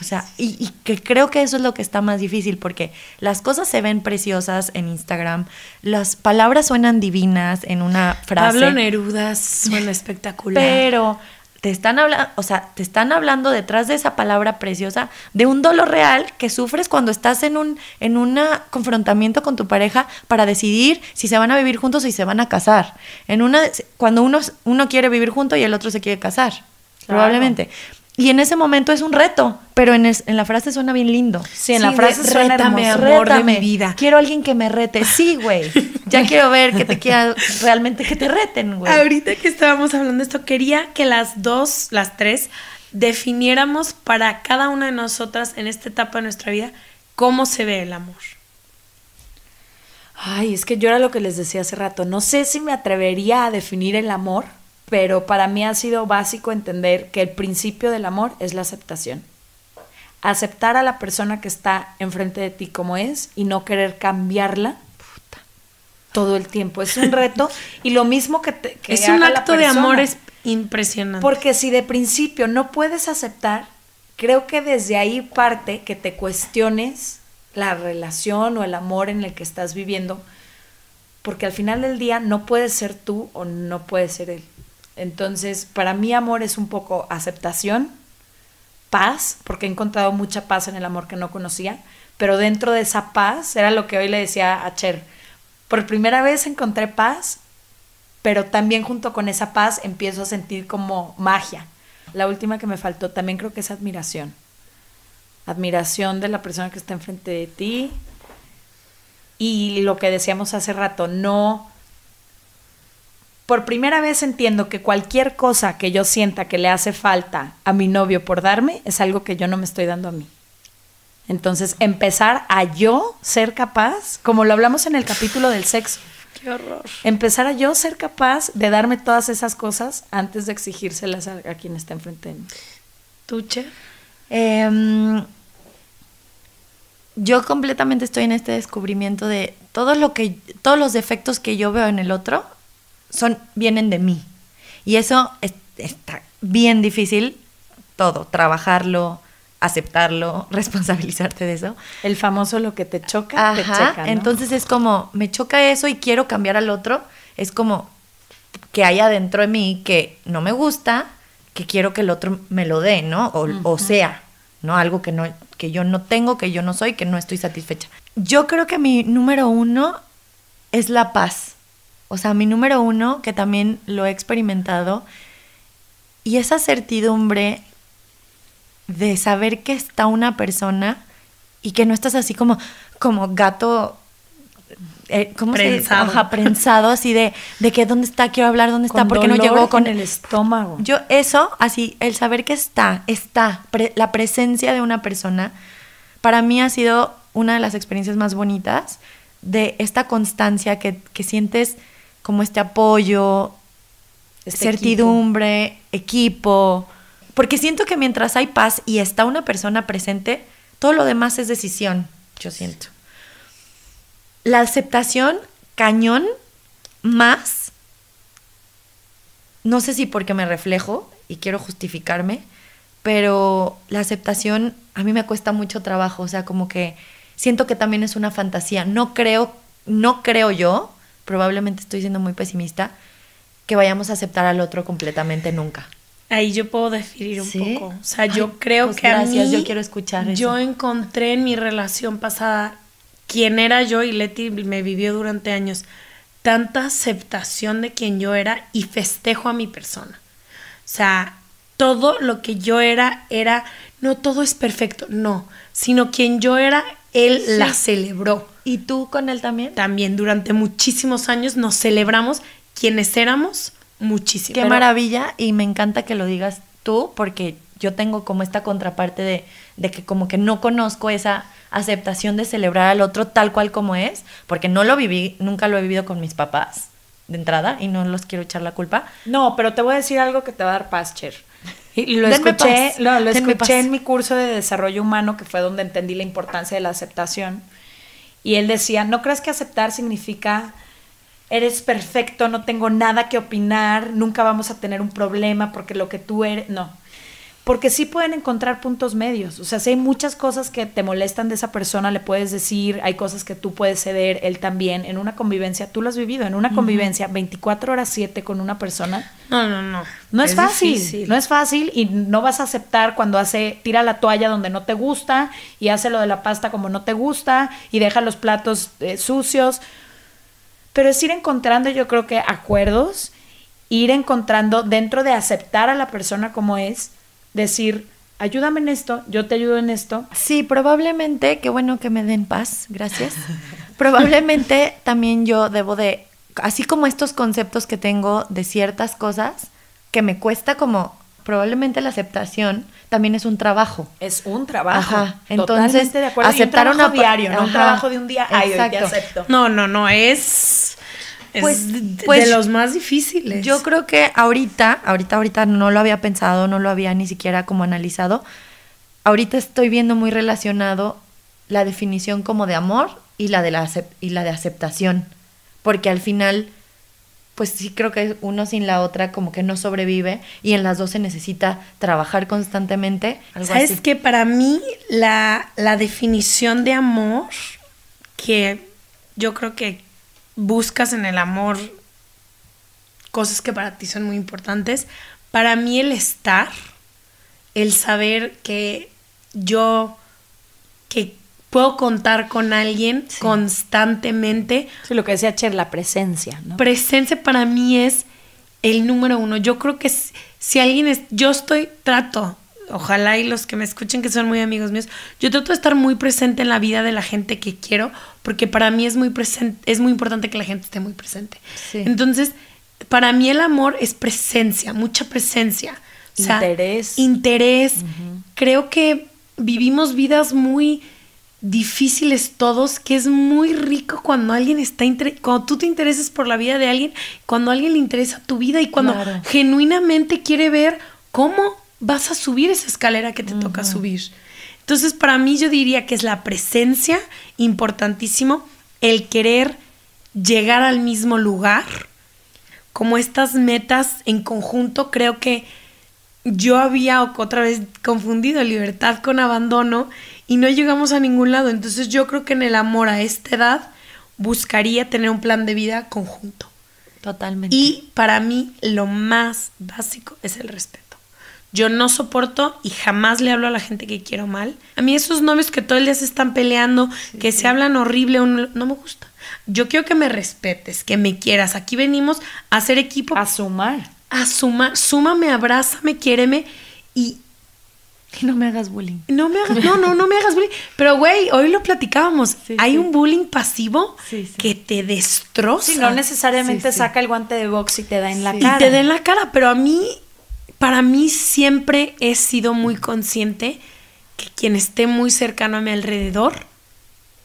O sea, y, que creo que eso es lo que está más difícil, porque las cosas se ven preciosas en Instagram, las palabras suenan divinas en una frase. Pablo Neruda suena espectacular. Pero te están hablando, o sea, te están hablando detrás de esa palabra preciosa de un dolor real que sufres cuando estás en un en una confrontamiento con tu pareja para decidir si se van a vivir juntos o si se van a casar. En una cuando uno uno quiere vivir junto y el otro se quiere casar, probablemente. Y en ese momento es un reto, pero en, la frase suena bien lindo. Sí, en la frase suena amor de mi vida. Quiero alguien que me rete. Sí, güey. Ya *laughs* quiero ver que te realmente que te reten, güey. Ahorita que estábamos hablando de esto, quería que las dos, las tres, definiéramos para cada una de nosotras en esta etapa de nuestra vida cómo se ve el amor. Ay, es que yo era lo que les decía hace rato. No sé si me atrevería a definir el amor pero para mí ha sido básico entender que el principio del amor es la aceptación. Aceptar a la persona que está enfrente de ti como es y no querer cambiarla todo el tiempo. Es un reto y lo mismo que... es un acto de amor es impresionante. Porque si de principio no puedes aceptar, creo que desde ahí parte que te cuestiones la relación o el amor en el que estás viviendo, porque al final del día no puedes ser tú o no puedes ser él. Entonces, para mí amor es un poco aceptación, paz, porque he encontrado mucha paz en el amor que no conocía, pero dentro de esa paz era lo que hoy le decía a Cher. Por primera vez encontré paz, pero también junto con esa paz empiezo a sentir como magia. La última que me faltó también creo que es admiración. Admiración de la persona que está enfrente de ti. Y lo que decíamos hace rato, no por primera vez entiendo que cualquier cosa que yo sienta que le hace falta a mi novio por darme es algo que yo no me estoy dando a mí. Entonces, empezar a yo ser capaz, como lo hablamos en el capítulo del sexo. Qué horror. Empezar a yo ser capaz de darme todas esas cosas antes de exigírselas a, quien está enfrente de mí. ¿Tuche? Em, yo completamente estoy en este descubrimiento de lo que, todos los defectos que yo veo en el otro, son, vienen de mí. Y eso está bien difícil, todo, trabajarlo, aceptarlo, *laughs* responsabilizarte de eso. El famoso lo que te choca, te Entonces es como, me choca eso y quiero cambiar al otro. Es como que hay adentro de mí que no me gusta, que quiero que el otro me lo dé, ¿no? O, o sea, ¿no? Algo que, no, que yo no tengo, que yo no soy, que no estoy satisfecha. Yo creo que mi número uno es la paz. O sea, mi número uno, que también lo he experimentado, y esa certidumbre de saber que está una persona y que no estás así como, como gato eh, ¿cómo prensado. se prensado así de, de que dónde está, quiero hablar, dónde está, porque no llegó con el estómago. Yo eso, así, el saber que está, está, la presencia de una persona, para mí ha sido una de las experiencias más bonitas de esta constancia que, que sientes como este apoyo, este certidumbre, equipo. equipo. Porque siento que mientras hay paz y está una persona presente, todo lo demás es decisión, yo siento. La aceptación, cañón, más, no sé si porque me reflejo y quiero justificarme, pero la aceptación a mí me cuesta mucho trabajo, o sea, como que siento que también es una fantasía. No creo, no creo yo probablemente estoy siendo muy pesimista, que vayamos a aceptar al otro completamente nunca. Ahí yo puedo definir un poco. O sea, yo creo pues que gracias, a mí, yo quiero escuchar eso. Yo encontré en mi relación pasada quién era yo y Leti me vivió durante años tanta aceptación de quien yo era y festejo a mi persona. O sea, todo lo que yo era era no todo es perfecto, no, sino quien yo era él la celebró. ¿Y tú con él también? También, durante muchísimos años nos celebramos quienes éramos muchísimo. Qué maravilla y me encanta que lo digas tú porque yo tengo como esta contraparte de, de que como que no conozco esa aceptación de celebrar al otro tal cual como es, porque no lo viví, nunca lo he vivido con mis papás de entrada y no los quiero echar la culpa. No, pero te voy a decir algo que te va a dar paz, Cher. Y lo escuché, lo escuché en mi curso de desarrollo humano, que fue donde entendí la importancia de la aceptación. Y él decía, ¿no crees que aceptar significa eres perfecto, no tengo nada que opinar, nunca vamos a tener un problema porque lo que tú eres, no porque sí pueden encontrar puntos medios. O sea, si hay muchas cosas que te molestan de esa persona, le puedes decir, hay cosas que tú puedes ceder, él también. En una convivencia, tú lo has vivido, en una convivencia 24 horas 7 con una persona. No, no, no. No es, fácil, no es fácil y no vas a aceptar cuando hace, tira la toalla donde no te gusta y hace lo de la pasta como no te gusta y deja los platos eh, sucios. Pero es ir encontrando, yo creo que acuerdos, ir encontrando dentro de aceptar a la persona como es, decir, ayúdame en esto, yo te ayudo en esto. Sí, probablemente, qué bueno que me den paz, gracias. probablemente también yo debo de, así como estos conceptos que tengo de ciertas cosas, que me cuesta como probablemente la aceptación también es un trabajo. Es un trabajo. Entonces, aceptar un diario, no un trabajo de un día. Ay, hoy te acepto. No, no, no, es pues, pues, de los más difíciles. Yo creo que ahorita, ahorita, ahorita no lo había pensado, no lo había ni siquiera como analizado. Ahorita estoy viendo muy relacionado la definición como de amor y la de, la y la de aceptación. Porque al final, pues sí creo que uno sin la otra como que no sobrevive y en las dos se necesita trabajar constantemente. ¿Sabes que Para mí la, la definición de amor que yo creo que buscas en el amor cosas que para ti son muy importantes. Para mí el estar, el saber que yo, que puedo contar con alguien constantemente. lo que decía Cher, la presencia, Presencia para mí es el número uno. Yo creo que si alguien es, yo estoy, trato ojalá y los que me escuchen que son muy amigos míos, yo trato de estar muy presente en la vida de la gente que quiero, porque para mí es muy presente, es muy importante que la gente esté muy presente. Entonces, para mí el amor es presencia, mucha presencia. interés. Interés. Creo que vivimos vidas muy difíciles todos, que es muy rico cuando alguien está cuando tú te intereses por la vida de alguien, cuando alguien le interesa tu vida y cuando genuinamente quiere ver cómo vas a subir esa escalera que te toca subir. Entonces, para mí yo diría que es la presencia, importantísimo, el querer llegar al mismo lugar, como estas metas en conjunto, creo que yo había otra vez confundido libertad con abandono y no llegamos a ningún lado. Entonces yo creo que en el amor a esta edad buscaría tener un plan de vida conjunto. Totalmente. Y para mí lo más básico es el respeto. Yo no soporto y jamás le hablo a la gente que quiero mal. A mí esos novios que todo el día se están peleando, que se hablan horrible, no me gusta. Yo quiero que me respetes, que me quieras. Aquí venimos a hacer equipo. A sumar. A sumar. Súmame, abrázame, quiéreme y... no me hagas bullying. No me hagas, *laughs* no, no, no me hagas bullying. Pero, güey, hoy lo platicábamos. Hay un bullying pasivo que te destroza. Si no necesariamente saca el guante de box y te da en la cara. Y te da en la cara, pero a mí para mí siempre he sido muy consciente que quien esté muy cercano a mi alrededor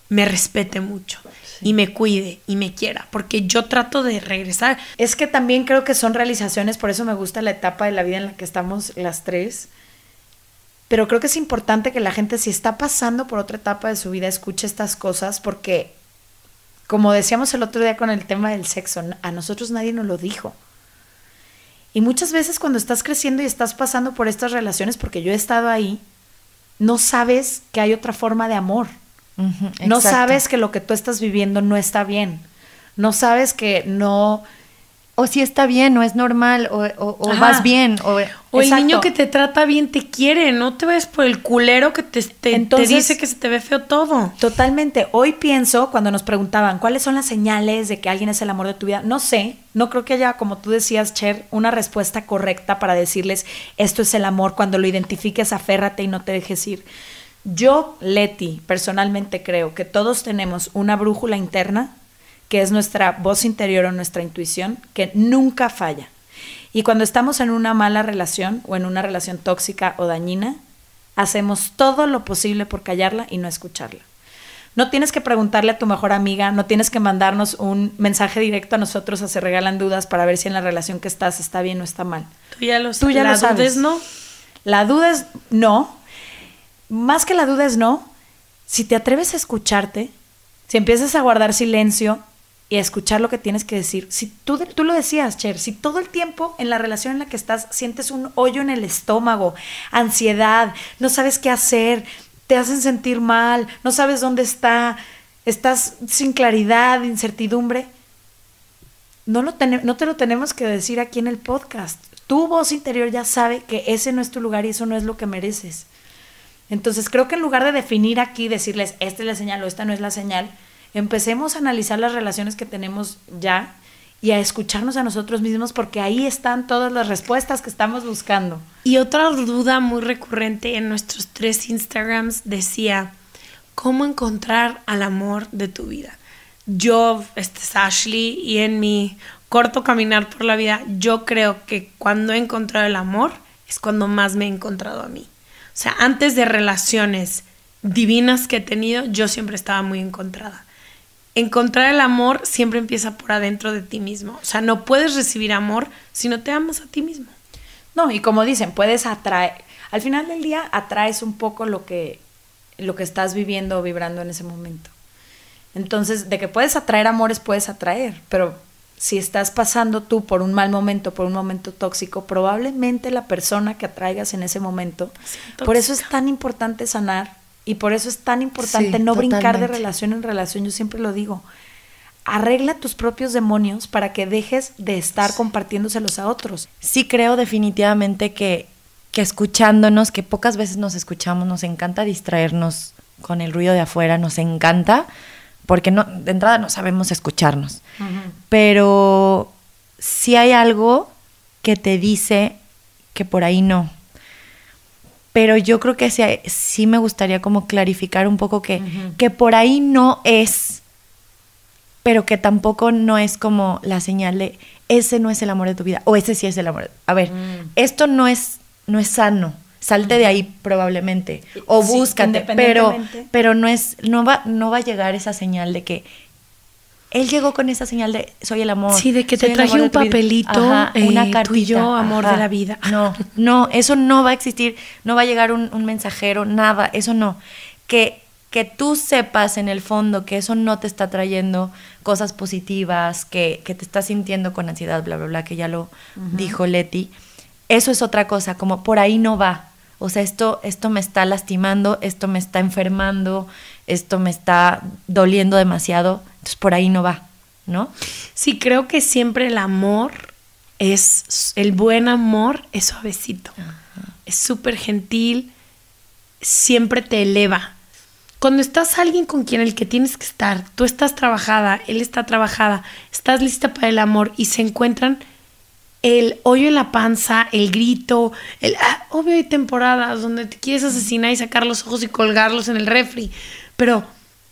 me respete mucho y me cuide y me quiera, porque yo trato de regresar. Es que también creo que son realizaciones, por eso me gusta la etapa de la vida en la que estamos las tres. Pero creo que es importante que la gente, si está pasando por otra etapa de su vida, escuche estas cosas, porque, como decíamos el otro día con el tema del sexo, a nosotros nadie nos lo dijo. Y muchas veces cuando estás creciendo y estás pasando por estas relaciones, porque yo he estado ahí, no sabes que hay otra forma de amor. no sabes que lo que tú estás viviendo no está bien. No sabes que no o si está bien, o es normal, o, vas bien. O, el niño que te trata bien te quiere, no te ves por el culero que te, te, dice que se te ve feo todo. Totalmente. Hoy pienso, cuando nos preguntaban cuáles son las señales de que alguien es el amor de tu vida, no sé, no creo que haya, como tú decías, Cher, una respuesta correcta para decirles esto es el amor. Cuando lo identifiques, aférrate y no te dejes ir. Yo, Leti, personalmente creo que todos tenemos una brújula interna que es nuestra voz interior o nuestra intuición, que nunca falla. Y cuando estamos en una mala relación o en una relación tóxica o dañina, hacemos todo lo posible por callarla y no escucharla. No tienes que preguntarle a tu mejor amiga, no tienes que mandarnos un mensaje directo a nosotros a se regalan dudas para ver si en la relación que estás está bien o está mal. Tú ya lo, ya sabes. no. La duda es no. Más que la duda es no. Si te atreves a escucharte, si empiezas a guardar silencio, y escuchar lo que tienes que decir. Si tú, tú lo decías, Cher, si todo el tiempo en la relación en la que estás sientes un hoyo en el estómago, ansiedad, no sabes qué hacer, te hacen sentir mal, no sabes dónde está, estás sin claridad, incertidumbre, no, lo no te lo tenemos que decir aquí en el podcast. Tu voz interior ya sabe que ese no es tu lugar y eso no es lo que mereces. Entonces creo que en lugar de definir aquí, decirles, esta es la señal o esta no es la señal, Empecemos a analizar las relaciones que tenemos ya y a escucharnos a nosotros mismos porque ahí están todas las respuestas que estamos buscando. Y otra duda muy recurrente en nuestros tres Instagrams decía, ¿cómo encontrar al amor de tu vida? Yo, este es Ashley, y en mi corto caminar por la vida, yo creo que cuando he encontrado el amor es cuando más me he encontrado a mí. O sea, antes de relaciones divinas que he tenido, yo siempre estaba muy encontrada encontrar el amor siempre empieza por adentro de ti mismo. O sea, no puedes recibir amor si no te amas a ti mismo. No, y como dicen, puedes atraer, al final del día atraes un poco lo que, lo que estás viviendo o vibrando en ese momento. Entonces, de que puedes atraer amores, puedes atraer, pero si estás pasando tú por un mal momento, por un momento tóxico, probablemente la persona que atraigas en ese momento. Por eso es tan importante sanar y por eso es tan importante no brincar de relación en relación, yo siempre lo digo. Arregla tus propios demonios para que dejes de estar compartiéndoselos a otros. Sí creo definitivamente que, que escuchándonos, que pocas veces nos escuchamos, nos encanta distraernos con el ruido de afuera, nos encanta, porque no, de entrada no sabemos escucharnos. Pero si hay algo que te dice que por ahí no, pero yo creo que sí, me gustaría como clarificar un poco que, que por ahí no es, pero que tampoco no es como la señal de ese no es el amor de tu vida o ese sí es el amor. A ver, mm. esto no es, no es sano. Salte de ahí probablemente o búscate, pero pero no es no va no va a llegar esa señal de que él llegó con esa señal de soy el amor. Sí, de que te traje un papelito, eh, una cartita, yo, amor de la vida. *laughs* No, no, eso no va a existir, no va a llegar un, mensajero, nada, eso no. Que, que tú sepas en el fondo que eso no te está trayendo cosas positivas, que, que te estás sintiendo con ansiedad, bla, bla, bla, que ya lo dijo Leti. Eso es otra cosa, como por ahí no va. O sea, esto, esto me está lastimando, esto me está enfermando, esto me está doliendo demasiado entonces por ahí no va, ¿no? Sí, creo que siempre el amor es, el buen amor es suavecito, es súper gentil, siempre te eleva. Cuando estás alguien con quien el que tienes que estar, tú estás trabajada, él está trabajada, estás lista para el amor y se encuentran el hoyo en la panza, el grito, el ah, obvio hay temporadas donde te quieres asesinar y sacar los ojos y colgarlos en el refri, pero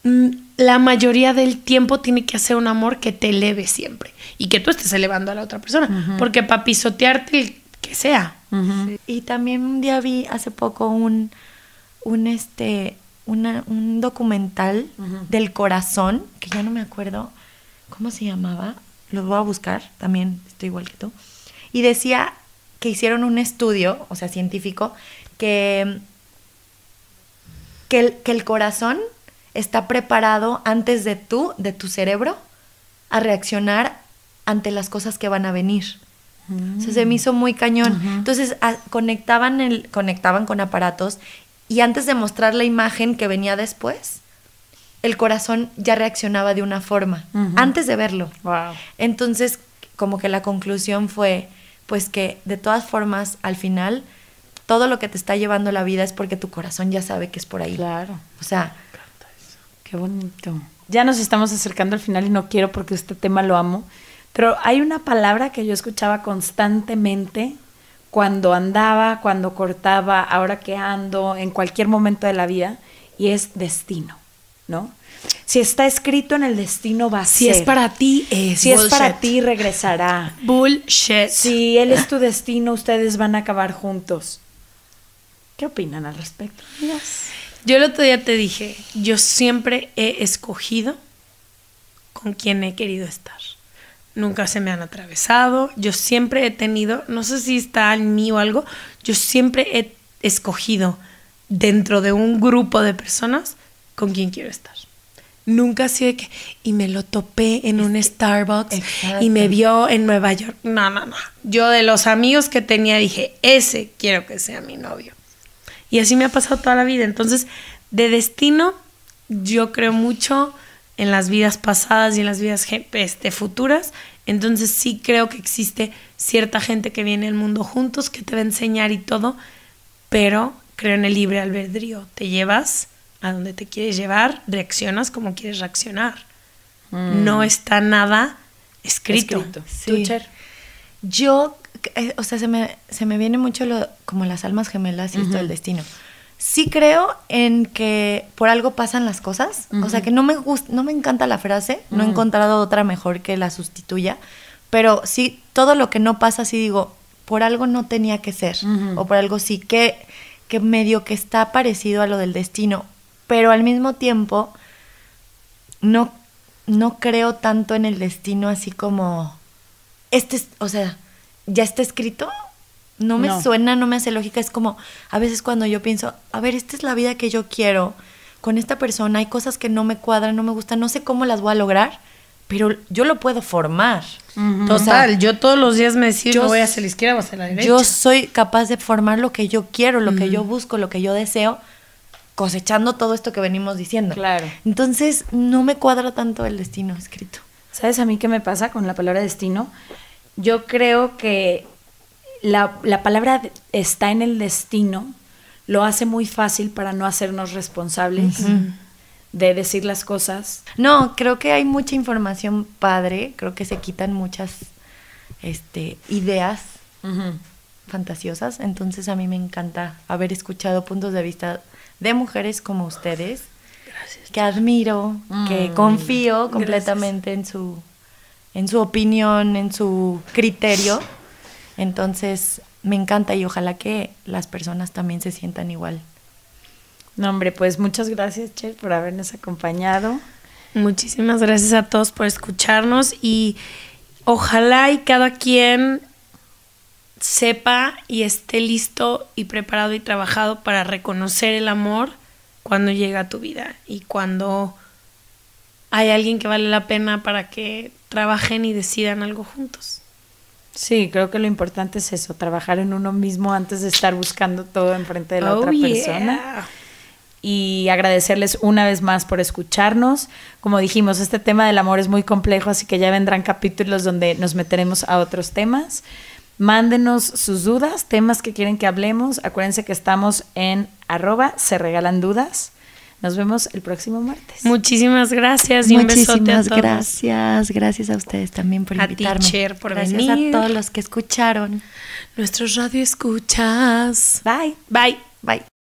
Mm, la mayoría del tiempo tiene que hacer un amor que te eleve siempre y que tú estés elevando a la otra persona, porque para pisotearte que sea. Y también un día vi hace poco un, un este, un documental del corazón, que ya no me acuerdo cómo se llamaba, lo voy a buscar, también estoy igual que tú, y decía que hicieron un estudio, o sea, científico, que, que, que el corazón está preparado antes de tú, de tu cerebro, a reaccionar ante las cosas que van a venir. Entonces mm. se me hizo muy cañón. Entonces conectaban, el, conectaban con aparatos y antes de mostrar la imagen que venía después, el corazón ya reaccionaba de una forma, antes de verlo. Entonces, como que la conclusión fue, pues que de todas formas, al final, todo lo que te está llevando la vida es porque tu corazón ya sabe que es por ahí. Claro. O sea, Qué bonito. Ya nos estamos acercando al final y no quiero porque este tema lo amo, pero hay una palabra que yo escuchaba constantemente cuando andaba, cuando cortaba, ahora que ando, en cualquier momento de la vida, y es destino, ¿no? Si está escrito en el destino va a ser. Si es para ti, es. Si es para ti, regresará. Bullshit. Si él es tu destino, ustedes van a acabar juntos. ¿Qué opinan al respecto? Yes. Yo el otro día te dije, yo siempre he escogido con quien he querido estar. Nunca se me han atravesado, yo siempre he tenido, no sé si está en mí o algo, yo siempre he escogido dentro de un grupo de personas con quien quiero estar. Nunca así de que, y me lo topé en un Starbucks y me vio en Nueva York. No, no, no. Yo de los amigos que tenía dije, ese quiero que sea mi novio. Y así me ha pasado toda la vida. Entonces, de destino, yo creo mucho en las vidas pasadas y en las vidas este, futuras. Entonces sí creo que existe cierta gente que viene al mundo juntos, que te va a enseñar y todo, pero creo en el libre albedrío. Te llevas a donde te quieres llevar, reaccionas como quieres reaccionar. Mm. No está nada escrito. Yo eh, o sea, se me, viene mucho como las almas gemelas y esto del destino. Sí creo en que por algo pasan las cosas. O sea, que no me, no me encanta la frase. No he encontrado otra mejor que la sustituya. Pero sí, todo lo que no pasa, sí digo, por algo no tenía que ser, o por algo sí que, que medio que está parecido a lo del destino, pero al mismo tiempo no, no creo tanto en el destino así como, este, o sea, ya está escrito, no me suena, no me hace lógica. Es como, a veces cuando yo pienso, a ver, esta es la vida que yo quiero con esta persona, hay cosas que no me cuadran, no me gustan, no sé cómo las voy a lograr, pero yo lo puedo formar. Total, yo todos los días me decido, yo, voy hacia la izquierda o hacia la derecha. Yo soy capaz de formar lo que yo quiero, lo que yo busco, lo que yo deseo, cosechando todo esto que venimos diciendo. Claro. Entonces, no me cuadra tanto el destino escrito. ¿Sabes a mí qué me pasa con la palabra destino? yo creo que la, palabra está en el destino, lo hace muy fácil para no hacernos responsables de decir las cosas. No, creo que hay mucha información padre, creo que se quitan muchas este, ideas fantasiosas, entonces a mí me encanta haber escuchado puntos de vista de mujeres como ustedes, Gracias. que admiro, que confío completamente en su en su opinión, en su criterio. Entonces, me encanta y ojalá que las personas también se sientan igual. No, hombre, pues muchas gracias, Cher, por habernos acompañado. Muchísimas gracias a todos por escucharnos y ojalá y cada quien sepa y esté listo y preparado y trabajado para reconocer el amor cuando llega a tu vida y cuando hay alguien que vale la pena para que trabajen y decidan algo juntos. Sí, creo que lo importante es eso, trabajar en uno mismo antes de estar buscando todo enfrente de la otra oh, persona. Y agradecerles una vez más por escucharnos. Como dijimos, este tema del amor es muy complejo, así que ya vendrán capítulos donde nos meteremos a otros temas. Mándenos sus dudas, temas que quieren que hablemos. Acuérdense que estamos en arroba se regalan dudas. Nos vemos el próximo martes. Muchísimas gracias y Muchísimas un besote a gracias. Gracias a ustedes también por a invitarme. por gracias a todos los que escucharon. Nuestros radio escuchas. Bye. Bye. Bye.